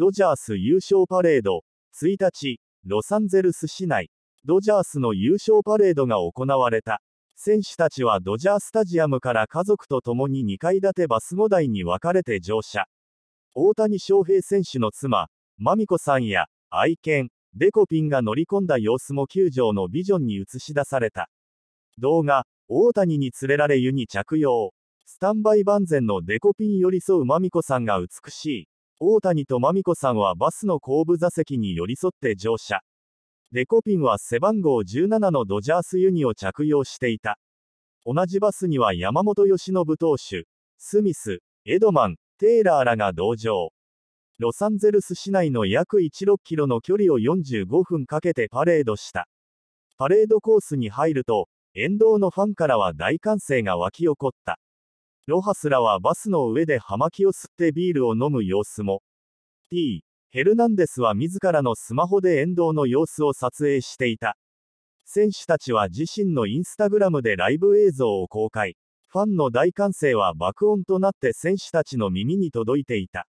ドジャース優勝パレード、1日、ロサンゼルス市内、ドジャースの優勝パレードが行われた。選手たちはドジャースタジアムから家族と共に2階建てバス5台に分かれて乗車。大谷翔平選手の妻、マミコさんや、愛犬、デコピンが乗り込んだ様子も球場のビジョンに映し出された。動画、大谷に連れられ湯に着用。スタンバイ万全のデコピン寄り添うマミコさんが美しい。大谷とまみこさんはバスの後部座席に寄り添って乗車。デコピンは背番号17のドジャースユニを着用していた。同じバスには山本由伸投手、スミス、エドマン、テイラーらが同乗。ロサンゼルス市内の約16キロの距離を45分かけてパレードした。パレードコースに入ると、沿道のファンからは大歓声が沸き起こった。ロハスらはバスの上で葉巻を吸ってビールを飲む様子も。T. ヘルナンデスは自らのスマホで沿道の様子を撮影していた。選手たちは自身のインスタグラムでライブ映像を公開。ファンの大歓声は爆音となって選手たちの耳に届いていた。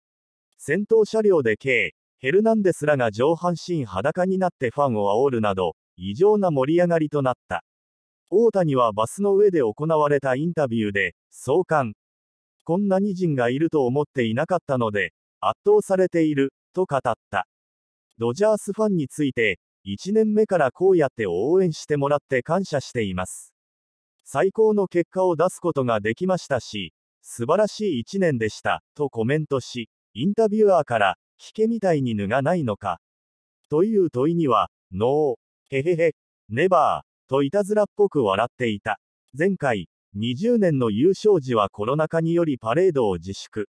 先頭車両で K、ヘルナンデスらが上半身裸になってファンを煽るなど、異常な盛り上がりとなった。大谷はバスの上で行われたインタビューで、創刊。こんなに人がいると思っていなかったので、圧倒されている、と語った。ドジャースファンについて、1年目からこうやって応援してもらって感謝しています。最高の結果を出すことができましたし、素晴らしい1年でした、とコメントし、インタビュアーから、聞けみたいに脱がないのか。という問いには、ノー、へへへ、ネバー、といたずらっぽく笑っていた。前回、20年の優勝時はコロナ禍によりパレードを自粛。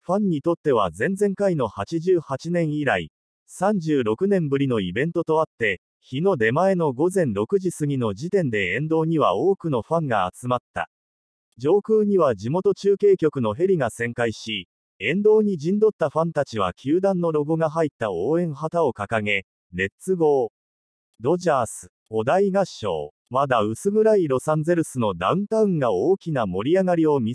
ファンにとっては前々回の88年以来、36年ぶりのイベントとあって、日の出前の午前6時過ぎの時点で沿道には多くのファンが集まった。上空には地元中継局のヘリが旋回し、沿道に陣取ったファンたちは球団のロゴが入った応援旗を掲げ、レッツゴー。ドジャース。お題合唱。まだ薄暗いロサンゼルスのダウンタウンが大きな盛り上がりを見せ